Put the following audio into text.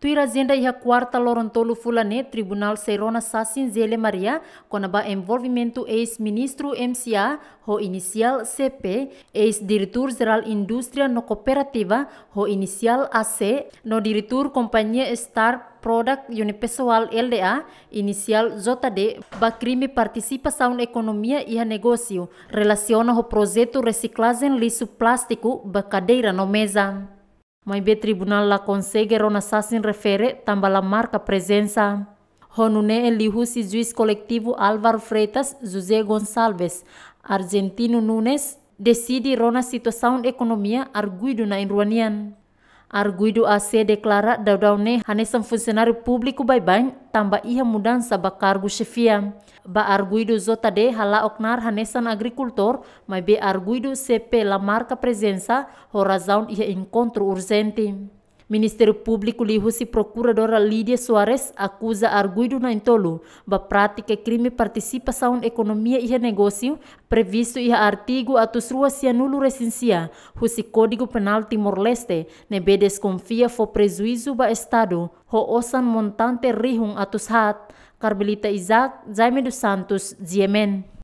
Tuira zenda iha quarta loron tolu fulane Tribunal Serona Sasin Zele Maria konaba envolvimento ex-ministro MCA ho inisial CP, ex-diretor-geral Indústria no Cooperativa ho inisial AC, no diretor Companhia Star produk unipessoal LDA, inicial JD, Bacrime participa saun ekonomia iha negosiu, relasiona ho projeto reciclagem lisu plastiku bacadeira no mesa. Mai be tribunal la conseguero na sasin refere tamba la marca presenza. Honune e lihusi juiz colectivo Álvaro Freitas, José Gonçalves, Argentino Nunes, decidi rona situação economia arguido na iruanian. Arguido AC declara ne sem um publiku bai bain tamba iha mudan sabak kargu chefia. Ba arguido zota de hala oknar hanesan agrikultor mai be arguido CP la marca presensa horazaun iha inkontru urzenti. Ministério Público Lihusi Procuradora Lídia Soares acusa Arguido Naintolo da prática crime participação em economia e negócio previsto em artigo atusrua cianulo recensia Husi Código Penal Timor-Leste nebe desconfia for prejuízo ba Estado ho osan montante rihung atus hat Carmelita Isaac, Jaime dos Santos, Yemen.